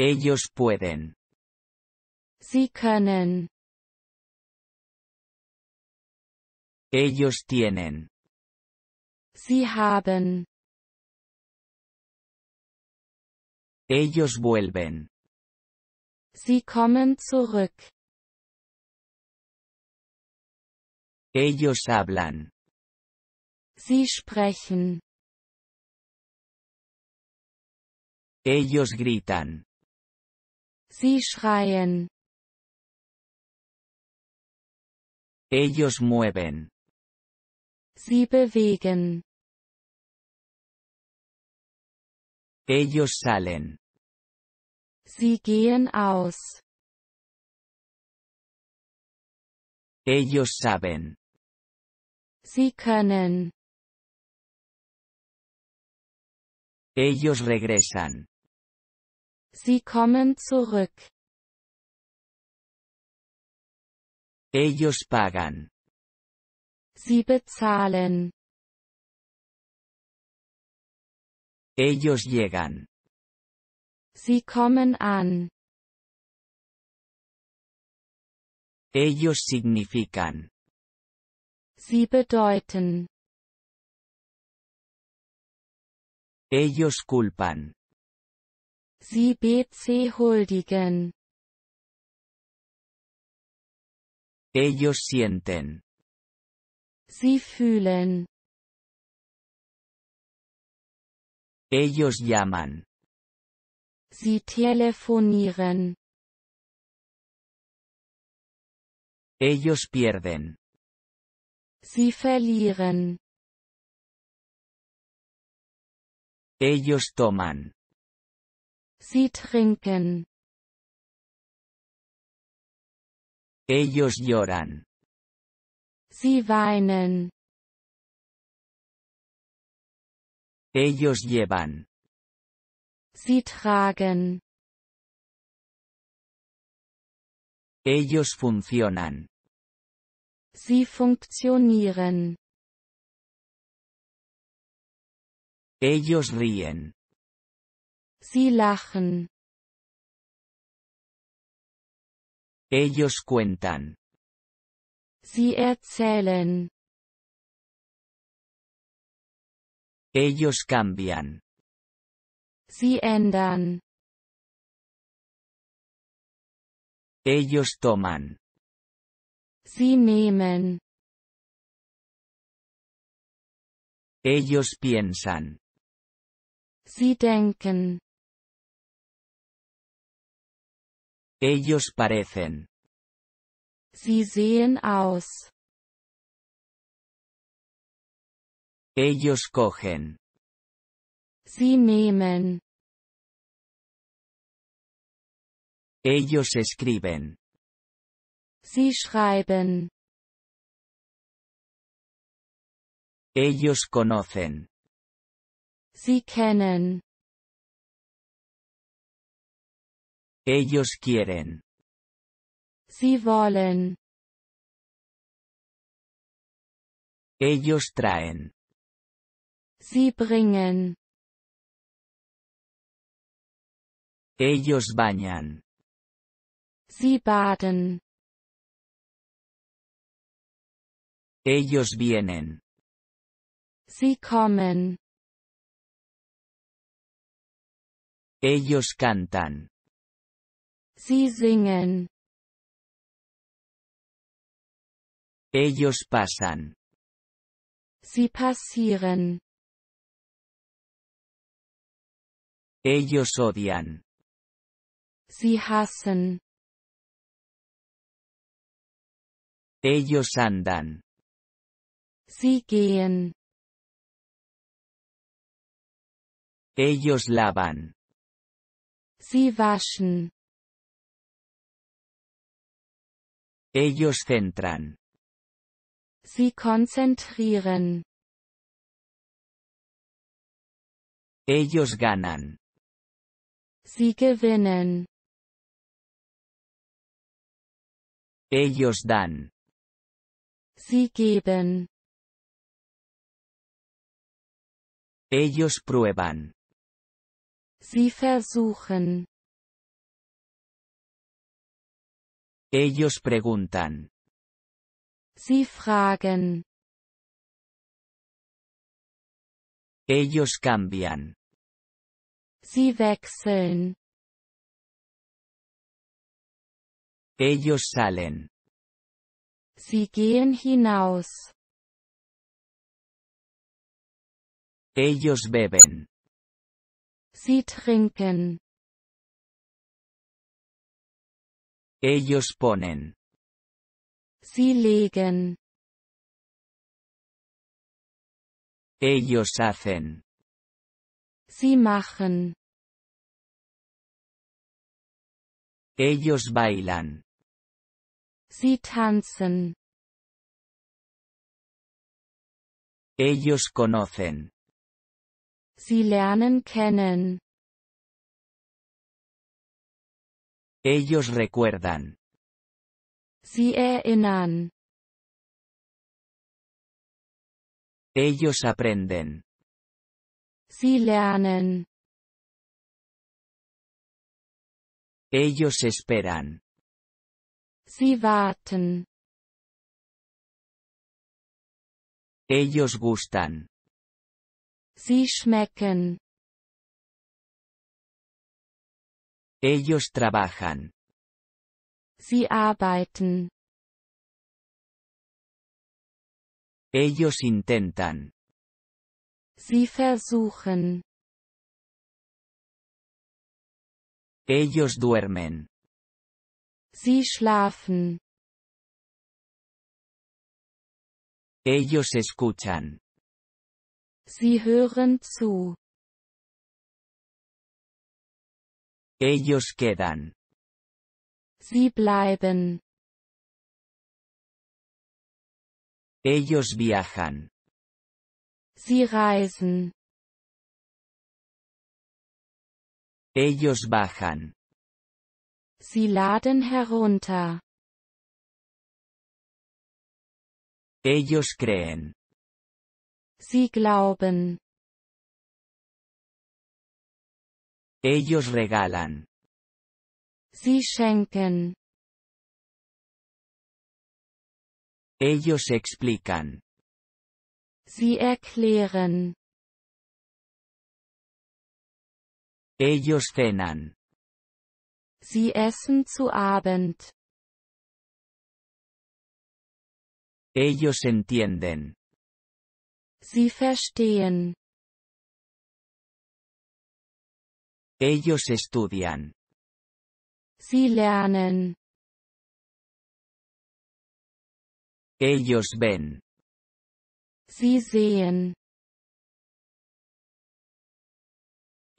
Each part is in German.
Ellos pueden. Sie können. Ellos tienen. Sie haben. Ellos vuelven. Sie kommen zurück. Ellos hablan. Sie sprechen. Ellos gritan. Sie schreien. Ellos mueven. Sie bewegen. Ellos salen. Sie gehen aus. Ellos saben. Sie können. Ellos regresan. Sie kommen zurück. Ellos pagan. Sie bezahlen. Ellos llegan. Sie kommen an. Ellos significan. Sie bedeuten. Ellos culpan. Sie BC huldigen. Ellos sienten. Sie fühlen. Ellos llaman. Sie telefonieren. Ellos pierden. Sie verlieren. Ellos toman. Sie trinken. Ellos lloran. Sie weinen. Ellos llevan. Sie tragen. Ellos funcionan. Sie funktionieren. Ellos ríen. Sie lachen. Ellos cuentan. Sie erzählen. Ellos cambian. Sie ändern. Ellos toman. Sie nehmen. Ellos piensan. Sie denken. Ellos parecen. Sie sehen aus. Ellos cogen. Sie nehmen. Ellos escriben. Sie schreiben. Ellos conocen. Sie kennen. Ellos quieren. Sie wollen. Ellos traen. Sie bringen. Ellos bañan. Sie baden. Ellos vienen. Sie comen. Ellos cantan. Sie singen. Ellos pasan. Sie passieren. Ellos odian. Sie hassen. Ellos andan. Sie gehen. Ellos lavan. Sie waschen. Ellos centran. Sie konzentrieren. Ellos ganan. Sie gewinnen. Ellos dan. Sie geben. Ellos prueban. Sie versuchen. Ellos preguntan. Sie fragen. Ellos cambian. Sie wechseln. Ellos salen. Sie gehen hinaus. Ellos beben. Sie trinken. Ellos ponen. Sie legen. Ellos hacen. Sie machen. Ellos bailan. Sie tanzen. Ellos conocen. Sie lernen kennen. Ellos recuerdan. Sie erinnern. Eh, ellos aprenden. Sie lernen. Ellos esperan. Sie warten. Ellos gustan. Sie schmecken. Ellos trabajan. Sie arbeiten. Ellos intentan. Sie versuchen. Ellos duermen. Sie schlafen. Ellos escuchan. Sie hören zu. Ellos quedan. Sie bleiben. Ellos viajan. Sie reisen. Ellos bajan. Sie laden herunter. Ellos creen. Sie glauben. Ellos regalan. Sie schenken. Ellos explican. Sie erklären. Ellos cenan. Sie essen zu Abend. Ellos entienden. Sie verstehen. Ellos estudian. Sie lernen. Ellos ven. Sie sehen.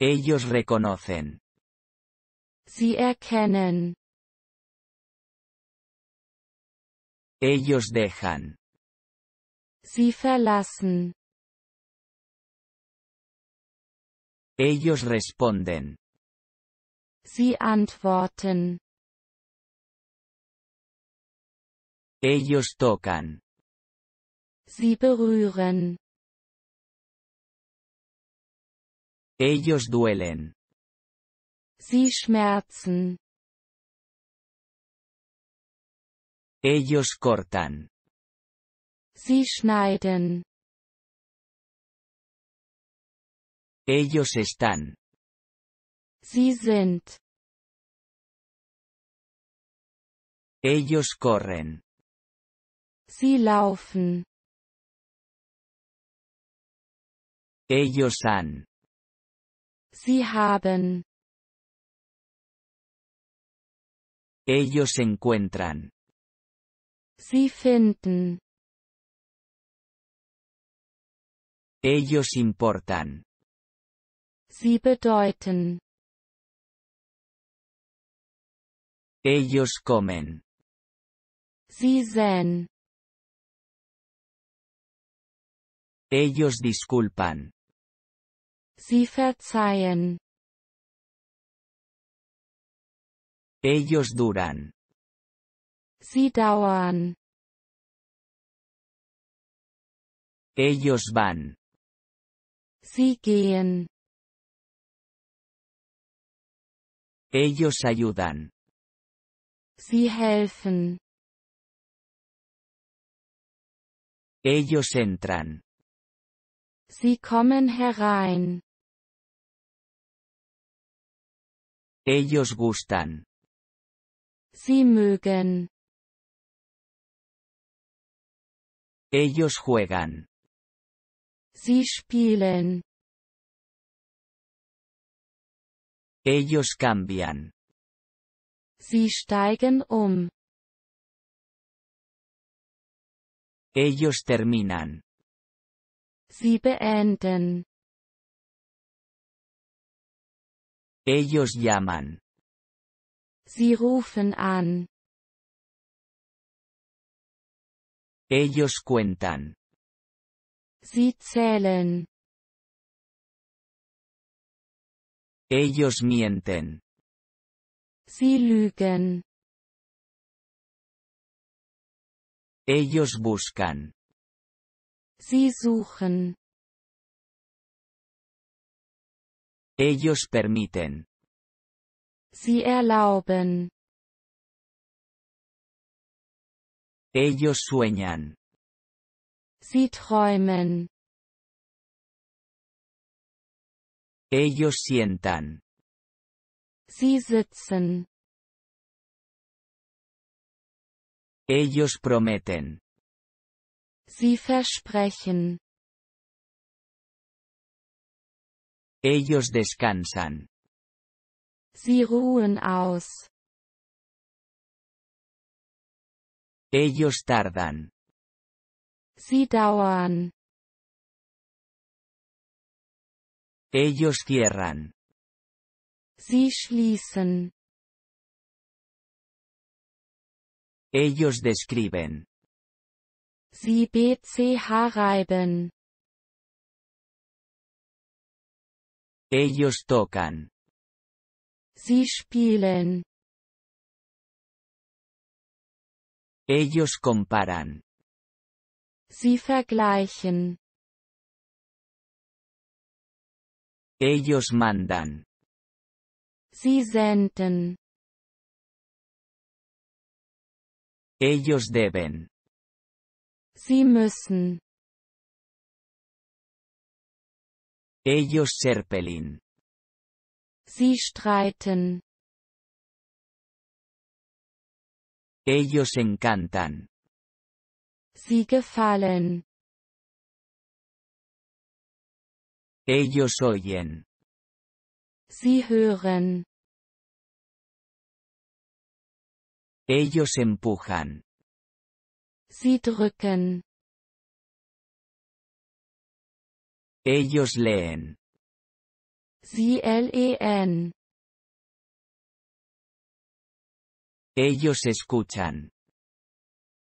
Ellos reconocen. Sie erkennen. Ellos dejan. Sie verlassen. Ellos responden. Sie antworten. Ellos tocan. Sie berühren. Ellos duelen. Sie schmerzen. Ellos cortan. Sie schneiden. Ellos están. Sie sind. Ellos corren. Sie laufen. Ellos han. Sie haben. Ellos encuentran. Sie finden. Ellos importan. Sie bedeuten. Ellos kommen. Sie sehen. Ellos disculpan. Sie verzeihen. Ellos duran. Sie dauern. Ellos van. Sie gehen. Ellos ayudan. Sie helfen. Ellos entran. Sie kommen herein. Ellos gustan. Sie mögen. Ellos juegan. Sie spielen. Ellos cambian. Sie steigen um. Ellos terminan. Sie beenden. Ellos llaman. Sie rufen an. Ellos cuentan. Sie zählen. Ellos mienten. Sie lügen. Ellos buscan. Sie suchen. Ellos permiten. Sie erlauben. Ellos sueñan. Sie träumen. Ellos sientan. Sie sitzen. Ellos prometen. Sie versprechen. Ellos descansan. Sie ruhen aus. Ellos tardan. Sie dauern. Ellos cierran. Sie schließen. Ellos describen. Sie BCH reiben. Ellos tocan. Sie spielen. Ellos comparan. Sie vergleichen. Ellos mandan. Sie senden. Ellos deben. Sie müssen. Ellos serpelin. Sie streiten. Ellos encantan. Sie gefallen. Ellos oyen. Sie hören. Ellos empujan. Sie drücken. Ellos leen. Sie en Ellos escuchan.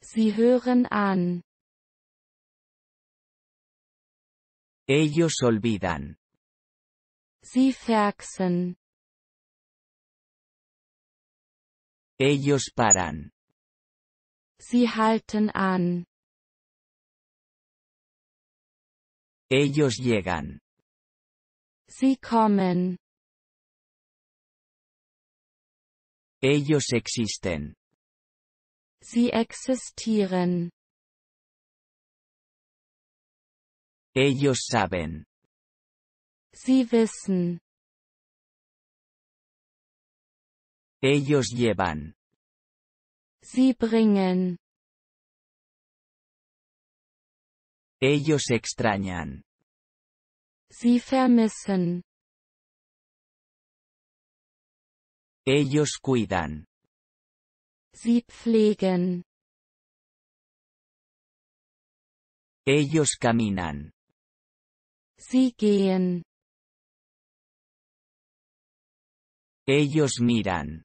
Sie hören an. Ellos olvidan. Sie vergessen. Ellos paran. Sie halten an. Ellos llegan. Sie kommen. Ellos existen. Sie existieren. Ellos saben. Sie wissen. Ellos llevan. Sie bringen. Ellos extrañan. Sie vermissen. Ellos cuidan. Sie pflegen. Ellos caminan. Sie gehen. Ellos miran.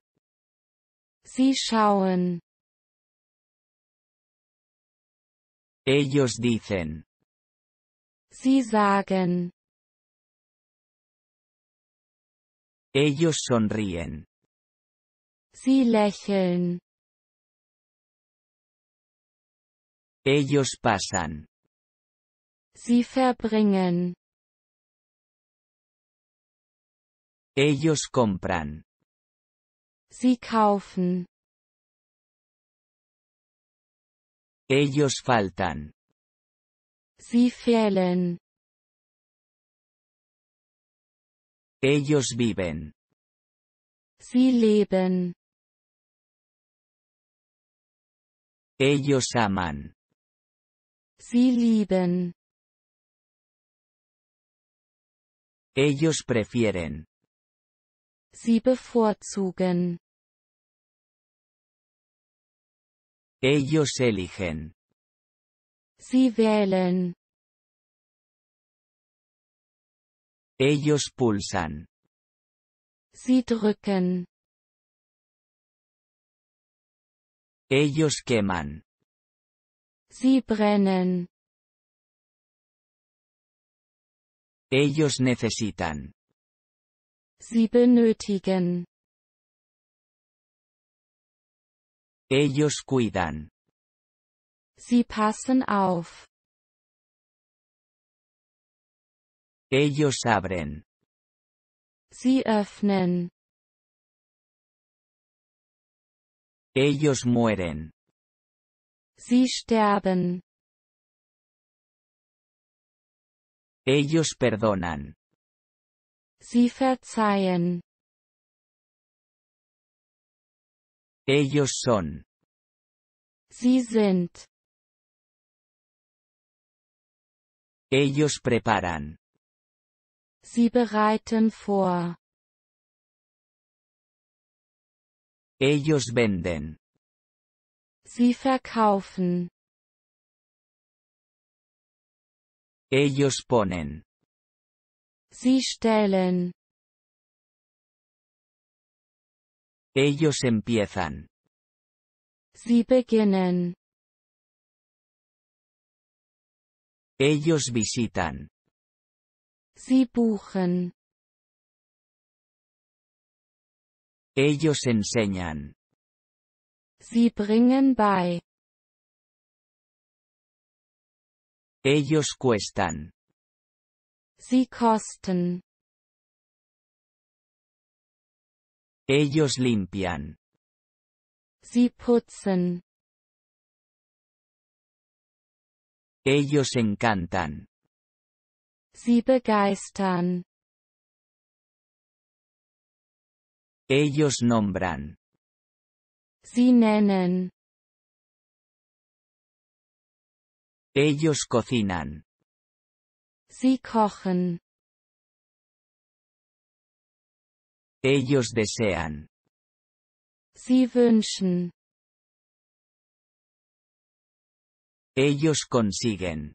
Sie schauen. Ellos dicen. Sie sagen. Ellos sonríen. Sie lächeln. Ellos pasan. Sie verbringen. Ellos compran. Sie kaufen. Ellos faltan. Sie fehlen. Ellos viven. Sie leben. Ellos aman. Sie lieben. Ellos prefieren. Sie bevorzugen. Ellos eligen. Sie wählen. Ellos pulsan. Sie drücken. Ellos queman. Sie brennen. Ellos necesitan. Sie benötigen. Ellos cuidan. Sie passen auf. Ellos abren. Sie öffnen. Ellos mueren. Sie sterben. Ellos perdonan. Sie verzeihen. Ellos son. Sie sind. Ellos preparan. Sie bereiten vor. Ellos venden. Sie verkaufen. Ellos ponen. Sie stellen. Ellos empiezan. Si beginnen. Ellos visitan. Si buchen. Ellos enseñan. si bringen bei. Ellos cuestan. Sie kosten. Ellos limpian. Sie putzen. Ellos encantan. Sie begeistern. Ellos nombran. Sie nennen. Ellos cocinan. Sie kochen. Ellos desean. Sie wünschen. Ellos consiguen.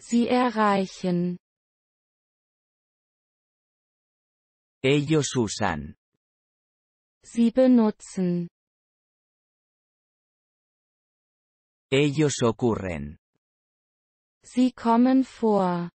Sie erreichen. Ellos usan. Sie benutzen. Ellos ocurren. Sie kommen vor.